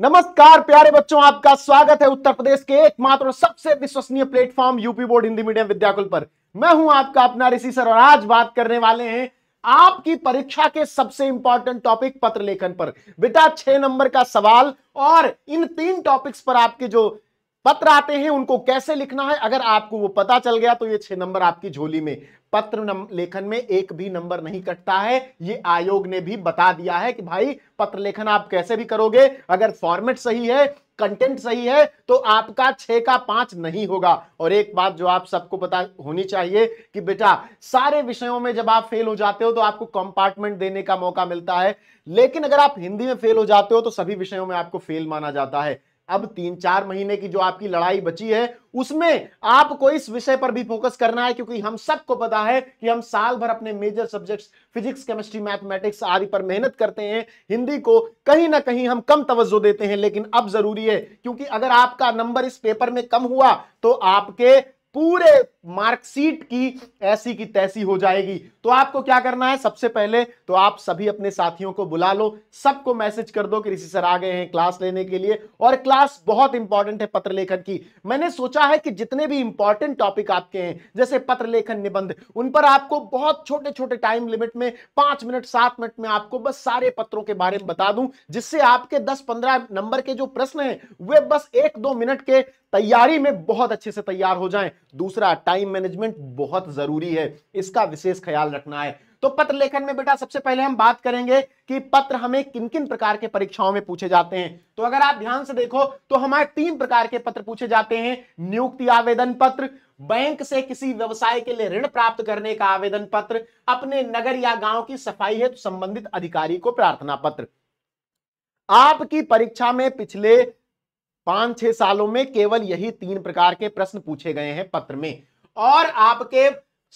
नमस्कार प्यारे बच्चों आपका स्वागत है उत्तर प्रदेश के एकमात्र और सबसे विश्वसनीय platform UP board Hindi medium Vidyakul पर मैं हूं आपका अपना ऋषि सर और आज बात करने वाले हैं आपकी परीक्षा के सबसे इंपॉर्टेंट टॉपिक पत्र लेखन पर बेटा छह नंबर का सवाल और इन तीन टॉपिक्स पर आपके जो पत्र आते हैं उनको कैसे लिखना है अगर आपको वो पता चल गया तो ये छह नंबर आपकी झोली में पत्र लेखन में एक भी नंबर नहीं कटता है ये आयोग ने भी बता दिया है कि भाई पत्र लेखन आप कैसे भी करोगे अगर फॉर्मेट सही है कंटेंट सही है तो आपका छह का पांच नहीं होगा और एक बात जो आप सबको पता होनी चाहिए कि बेटा सारे विषयों में जब आप फेल हो जाते हो तो आपको कंपार्टमेंट देने का मौका मिलता है लेकिन अगर आप हिंदी में फेल हो जाते हो तो सभी विषयों में आपको फेल माना जाता है अब तीन चार महीने की जो आपकी लड़ाई बची है उसमें आपको इस विषय पर भी फोकस करना है क्योंकि हम सबको पता है कि हम साल भर अपने major subjects physics chemistry mathematics आदि पर मेहनत करते हैं हिंदी को कहीं ना कहीं हम कम तवज्जो देते हैं लेकिन अब जरूरी है क्योंकि अगर आपका नंबर इस पेपर में कम हुआ तो आपके पूरे मार्कशीट की ऐसी की तैसी हो जाएगी तो आपको क्या करना है सबसे पहले तो आप सभी अपने साथियों को बुला लो सबको मैसेज कर दो कि ऋषि सर आ गए हैं क्लास लेने के लिए और क्लास बहुत इंपॉर्टेंट है पत्र लेखन की मैंने सोचा है कि जितने भी इंपॉर्टेंट टॉपिक आपके हैं जैसे पत्र लेखन निबंध उन पर आपको बहुत छोटे छोटे टाइम लिमिट में पांच मिनट सात मिनट में आपको बस सारे पत्रों के बारे में बता दूं जिससे आपके दस पंद्रह नंबर के जो प्रश्न है वे बस एक दो मिनट के तैयारी में बहुत अच्छे से तैयार हो जाए दूसरा टाइम टाइम मैनेजमेंट बहुत जरूरी है इसका विशेष ख्याल रखना है तो पत्र लेखन में बेटा सबसे पहले हम बात करेंगे कि पत्र हमें किन किन प्रकार के परीक्षाओं में पूछे जाते हैं तो अगर आप ध्यान से देखो तो हमारे तीन प्रकार के पत्र पूछे जाते हैं नियुक्ति आवेदन पत्र बैंक से किसी व्यवसाय के लिए ऋण प्राप्त करने का आवेदन पत्र अपने नगर या गांव की सफाई है तो संबंधित अधिकारी को प्रार्थना पत्र आपकी परीक्षा में पिछले पांच छह सालों में केवल यही तीन प्रकार के प्रश्न पूछे गए हैं पत्र में और आपके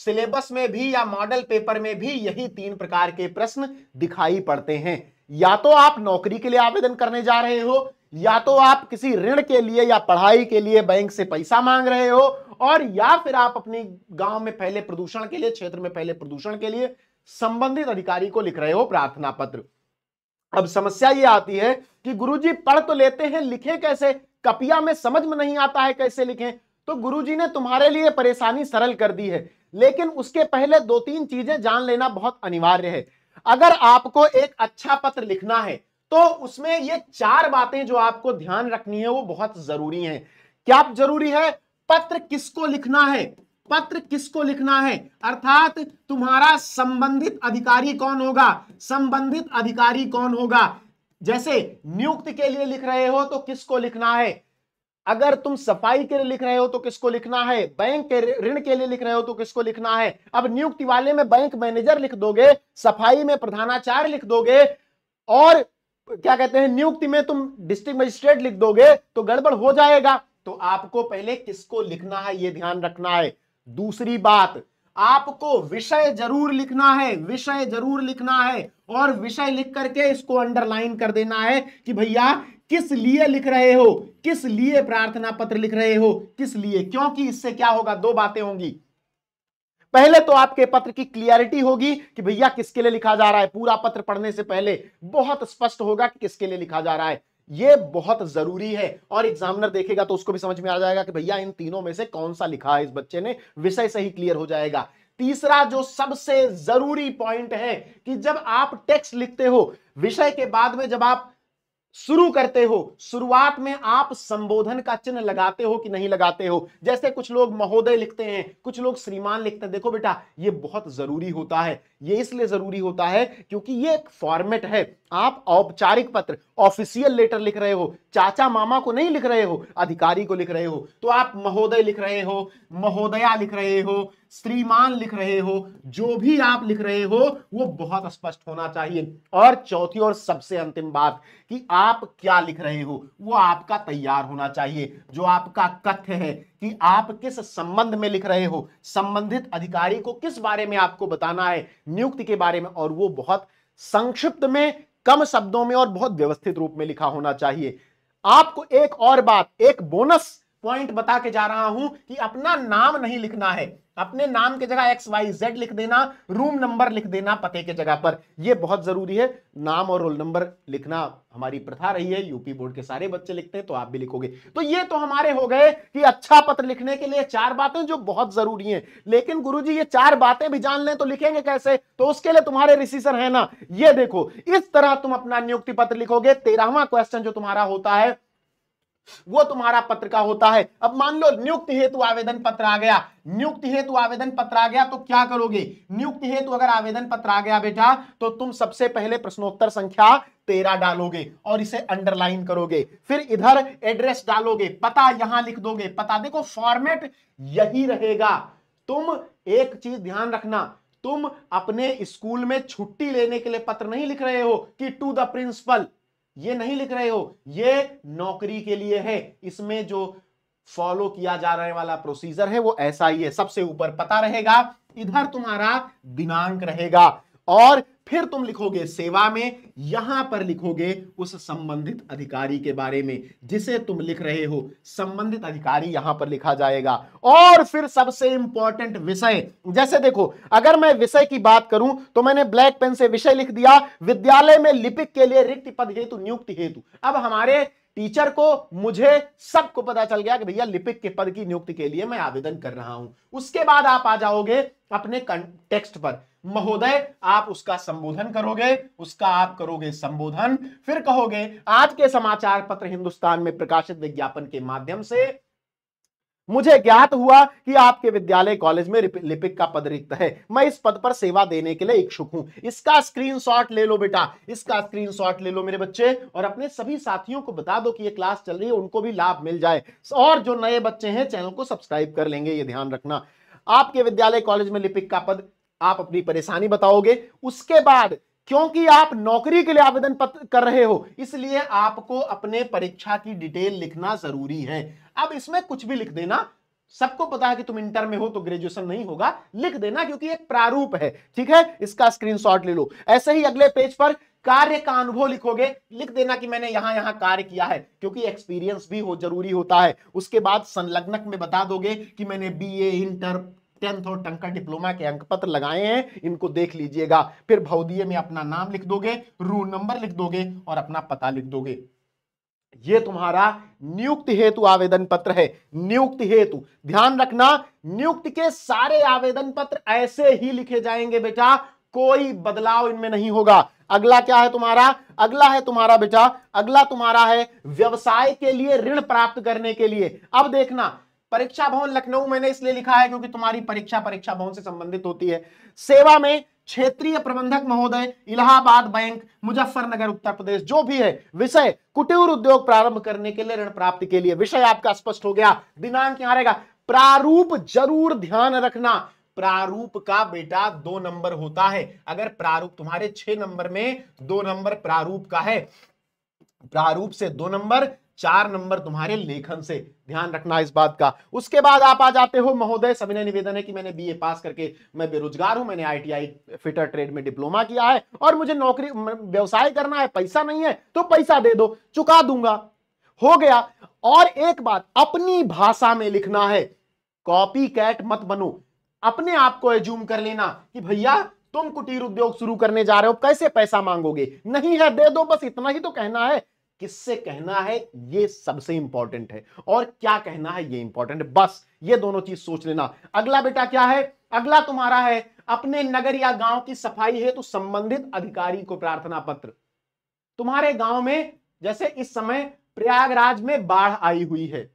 सिलेबस में भी या मॉडल पेपर में भी यही तीन प्रकार के प्रश्न दिखाई पड़ते हैं या तो आप नौकरी के लिए आवेदन करने जा रहे हो या तो आप किसी ऋण के लिए या पढ़ाई के लिए बैंक से पैसा मांग रहे हो और या फिर आप अपने गांव में फैले प्रदूषण के लिए क्षेत्र में फैले प्रदूषण के लिए संबंधित अधिकारी को लिख रहे हो प्रार्थना पत्र अब समस्या ये आती है कि गुरुजी पढ़ तो लेते हैं लिखे कैसे कपिया में समझ में नहीं आता है कैसे लिखें तो गुरुजी ने तुम्हारे लिए परेशानी सरल कर दी है लेकिन उसके पहले दो तीन चीजें जान लेना बहुत अनिवार्य है अगर आपको एक अच्छा पत्र लिखना है तो उसमें ये चार बातें जो आपको ध्यान रखनी है वो बहुत जरूरी हैं क्या जरूरी है पत्र किसको लिखना है पत्र किसको लिखना है अर्थात तुम्हारा संबंधित अधिकारी कौन होगा संबंधित अधिकारी कौन होगा जैसे नियुक्त के लिए लिख रहे हो तो किसको लिखना है अगर तुम सफाई के लिए लिख रहे हो तो किसको लिखना है बैंक के ऋण के लिए लिख रहे हो तो किसको लिखना है अब नियुक्ति वाले में बैंक मैनेजर लिख दोगे सफाई में प्रधानाचार्य लिख दोगे और क्या कहते हैं नियुक्ति में तुम डिस्ट्रिक्ट मजिस्ट्रेट लिख दोगे तो गड़बड़ हो जाएगा तो आपको पहले किसको लिखना है यह ध्यान रखना है दूसरी बात आपको विषय जरूर लिखना है विषय जरूर लिखना है और विषय लिख करके इसको अंडरलाइन कर देना है कि भैया किस लिए लिख रहे हो किस लिए प्रार्थना पत्र लिख रहे हो किस लिए क्योंकि इससे क्या होगा दो बातें होंगी पहले तो आपके पत्र की क्लियरिटी होगी कि भैया किसके लिए लिखा जा रहा है पूरा पत्र पढ़ने से पहले बहुत स्पष्ट होगा कि किसके लिए लिखा जा रहा है ये बहुत जरूरी है और एग्जामिनर देखेगा तो उसको भी समझ में आ जाएगा कि भैया इन तीनों में से कौन सा लिखा है इस बच्चे ने विषय से ही क्लियर हो जाएगा तीसरा जो सबसे जरूरी पॉइंट है कि जब आप टेक्स्ट लिखते हो विषय के बाद में जब आप शुरू करते हो शुरुआत में आप संबोधन का चिन्ह लगाते हो कि नहीं लगाते हो जैसे कुछ लोग महोदय लिखते हैं कुछ लोग श्रीमान लिखते हैं देखो बेटा ये बहुत जरूरी होता है ये इसलिए जरूरी होता है क्योंकि ये एक फॉर्मेट है आप औपचारिक पत्र ऑफिशियल लेटर लिख रहे हो चाचा मामा को नहीं लिख रहे हो अधिकारी को लिख रहे हो तो आप महोदय लिख रहे हो महोदया लिख रहे हो श्रीमान लिख रहे हो जो भी आप लिख रहे हो वो बहुत स्पष्ट होना चाहिए और चौथी और सबसे अंतिम बात कि आप क्या लिख रहे हो वो आपका तैयार होना चाहिए जो आपका कथ्य है कि आप किस संबंध में लिख रहे हो संबंधित अधिकारी को किस बारे में आपको बताना है नियुक्ति के बारे में और वो बहुत संक्षिप्त में कम शब्दों में और बहुत व्यवस्थित रूप में लिखा होना चाहिए आपको एक और बात एक बोनस पॉइंट बता के जा रहा हूं कि अपना नाम नहीं लिखना है अपने नाम के जगह एक्स वाई जेड लिख देना रूम नंबर लिख देना पते के जगह पर यह बहुत जरूरी है नाम और रोल नंबर लिखना हमारी प्रथा रही है यूपी बोर्ड के सारे बच्चे लिखते हैं तो आप भी लिखोगे तो ये तो हमारे हो गए कि अच्छा पत्र लिखने के लिए चार बातें जो बहुत जरूरी हैं लेकिन गुरुजी ये चार बातें भी जान लें तो लिखेंगे कैसे तो उसके लिए तुम्हारे रिसीसर है ना ये देखो इस तरह तुम अपना नियुक्ति पत्र लिखोगे तेरहवा क्वेश्चन जो तुम्हारा होता है वो तुम्हारा पत्र का होता है अब मान लो नियुक्ति हेतु आवेदन पत्र आ गया नियुक्ति हेतु आवेदन पत्र आ गया तो क्या करोगे नियुक्ति हेतु अगर आवेदन पत्र आ गया बेटा तो तुम सबसे पहले प्रश्नोत्तर संख्या तेरह डालोगे और इसे अंडरलाइन करोगे फिर इधर एड्रेस डालोगे पता यहां लिख दोगे पता देखो फॉर्मेट यही रहेगा तुम एक चीज ध्यान रखना तुम अपने स्कूल में छुट्टी लेने के लिए पत्र नहीं लिख रहे हो कि टू द प्रिंसिपल ये नहीं लिख रहे हो ये नौकरी के लिए है इसमें जो फॉलो किया जा रहे वाला प्रोसीजर है वो ऐसा ही है सबसे ऊपर पता रहेगा इधर तुम्हारा दिनांक रहेगा और फिर तुम लिखोगे सेवा में यहां पर लिखोगे उस संबंधित अधिकारी के बारे में जिसे तुम लिख रहे हो संबंधित अधिकारी यहां पर लिखा जाएगा और फिर सबसे इंपॉर्टेंट विषय जैसे देखो अगर मैं विषय की बात करूं तो मैंने ब्लैक पेन से विषय लिख दिया विद्यालय में लिपिक के लिए रिक्त पद हेतु नियुक्ति हेतु अब हमारे टीचर को मुझे सबको पता चल गया कि भैया लिपिक के पद की नियुक्ति के लिए मैं आवेदन कर रहा हूं उसके बाद आप आ जाओगे अपने टेक्स्ट पर महोदय आप उसका संबोधन करोगे उसका आप करोगे संबोधन फिर कहोगे आज के समाचार पत्र हिंदुस्तान में प्रकाशित विज्ञापन के माध्यम से मुझे ज्ञात हुआ कि आपके विद्यालय कॉलेज में लिपिक का पद रिक्त है मैं इस पद पर सेवा देने के लिए इच्छुक हूं इसका स्क्रीनशॉट ले लो बेटा इसका स्क्रीनशॉट ले लो मेरे बच्चे और अपने सभी साथियों को बता दो कि ये क्लास चल रही है उनको भी लाभ मिल जाए और जो नए बच्चे हैं चैनल को सब्सक्राइब कर लेंगे ये ध्यान रखना आपके विद्यालय कॉलेज में लिपिक का पद आप अपनी परेशानी बताओगे उसके बाद क्योंकि आप नौकरी के लिए आवेदन पत्र कर रहे हो इसलिए आपको अपने परीक्षा की डिटेल लिखना जरूरी है अब इसमें कुछ भी लिख देना सबको पता है कि तुम इंटर में हो तो ग्रेजुएशन नहीं होगा लिख देना क्योंकि एक प्रारूप है ठीक है इसका स्क्रीनशॉट ले लो ऐसे ही अगले पेज पर कार्य का अनुभव लिखोगे लिख देना कि मैंने यहां यहां कार्य किया है क्योंकि एक्सपीरियंस भी हो जरूरी होता है उसके बाद संलग्नक में बता दोगे कि मैंने बीए इंटर टेंथ और टंका डिप्लोमा के अंक पत्र लगाए हैं इनको देख लीजिएगा फिर भवदीय में अपना नाम लिख दोगे रूल नंबर लिख दोगे और अपना पता लिख दोगे ये तुम्हारा नियुक्त हेतु आवेदन पत्र है नियुक्त हेतु ध्यान रखना नियुक्त के सारे आवेदन पत्र ऐसे ही लिखे जाएंगे बेटा कोई बदलाव इनमें नहीं होगा अगला क्या है तुम्हारा अगला है तुम्हारा बेटा अगला तुम्हारा है व्यवसाय के लिए ऋण प्राप्त करने के लिए अब देखना परीक्षा भवन लखनऊ मैंने इसलिए लिखा है क्योंकि तुम्हारी परीक्षा परीक्षा भवन से संबंधित होती है सेवा में क्षेत्रीय प्रबंधक महोदय इलाहाबाद बैंक मुजफ्फरनगर उत्तर प्रदेश जो भी है विषय कुटीर उद्योग प्रारंभ करने के लिए ऋण प्राप्ति के लिए विषय आपका स्पष्ट हो गया दिनांक यहां रहेगा प्रारूप जरूर ध्यान रखना प्रारूप का बेटा दो नंबर होता है अगर प्रारूप तुम्हारे छह नंबर में दो नंबर प्रारूप का है प्रारूप से दो नंबर चार नंबर तुम्हारे लेखन से ध्यान रखना इस बात का उसके बाद आप आ जाते हो महोदय सभी ने निवेदन है कि मैंने बीए पास करके मैं बेरोजगार हूं मैंने आईटीआई फिटर ट्रेड में डिप्लोमा किया है और मुझे नौकरी व्यवसाय करना है पैसा नहीं है तो पैसा दे दो चुका दूंगा हो गया और एक बात अपनी भाषा में लिखना है कॉपी कैट मत बनो अपने आप को एज्यूम कर लेना कि भैया तुम कुटीर उद्योग शुरू करने जा रहे हो कैसे पैसा मांगोगे नहीं है दे दो बस इतना ही तो कहना है किससे कहना है ये सबसे इंपॉर्टेंट है और क्या कहना है ये इंपॉर्टेंट है बस ये दोनों चीज सोच लेना अगला बेटा क्या है अगला तुम्हारा है अपने नगर या गांव की सफाई है तो संबंधित अधिकारी को प्रार्थना पत्र तुम्हारे गांव में जैसे इस समय प्रयागराज में बाढ़ आई हुई है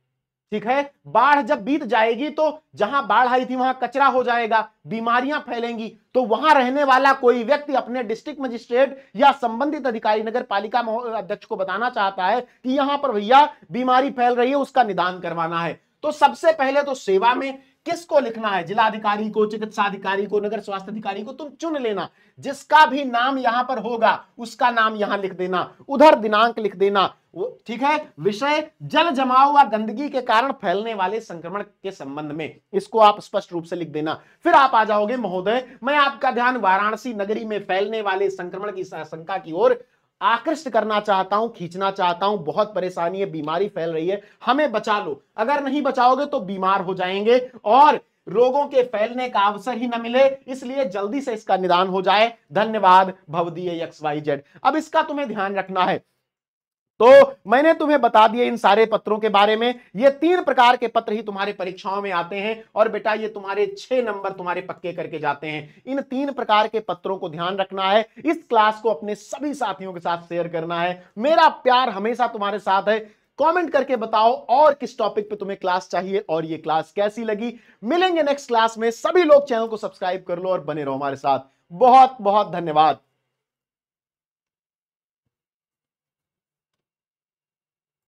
ठीक है बाढ़ जब बीत जाएगी तो जहां बाढ़ आई थी वहां कचरा हो जाएगा बीमारियां फैलेंगी तो वहां रहने वाला कोई व्यक्ति अपने डिस्ट्रिक्ट मजिस्ट्रेट या संबंधित अधिकारी नगर पालिका अध्यक्ष को बताना चाहता है कि यहां पर भैया बीमारी फैल रही है उसका निदान करवाना है तो सबसे पहले तो सेवा में किसको लिखना है जिलाधिकारी को चिकित्सा अधिकारी को नगर स्वास्थ्य अधिकारी को तुम चुन लेना जिसका भी नाम यहां पर होगा उसका नाम यहां लिख देना उधर दिनांक लिख देना ठीक है विषय जल जमाव व गंदगी के कारण फैलने वाले संक्रमण के संबंध में इसको आप स्पष्ट रूप से लिख देना फिर आप आ जाओगे महोदय मैं आपका ध्यान वाराणसी नगरी में फैलने वाले संक्रमण की आशंका की ओर आकृष्ट करना चाहता हूं खींचना चाहता हूं बहुत परेशानी है बीमारी फैल रही है हमें बचा लो अगर नहीं बचाओगे तो बीमार हो जाएंगे और रोगों के फैलने का अवसर ही न मिले इसलिए जल्दी से इसका निदान हो जाए धन्यवाद भवदीय एक्स वाई जेड अब इसका तुम्हें ध्यान रखना है तो मैंने तुम्हें बता दिया इन सारे पत्रों के बारे में ये तीन प्रकार के पत्र ही तुम्हारे परीक्षाओं में आते हैं और बेटा ये तुम्हारे छह नंबर तुम्हारे पक्के करके जाते हैं इन तीन प्रकार के पत्रों को ध्यान रखना है इस क्लास को अपने सभी साथियों के साथ शेयर करना है मेरा प्यार हमेशा तुम्हारे साथ है कमेंट करके बताओ और किस टॉपिक पे तुम्हें क्लास चाहिए और ये क्लास कैसी लगी मिलेंगे नेक्स्ट क्लास में सभी लोग चैनल को सब्सक्राइब कर लो और बने रहो हमारे साथ बहुत बहुत धन्यवाद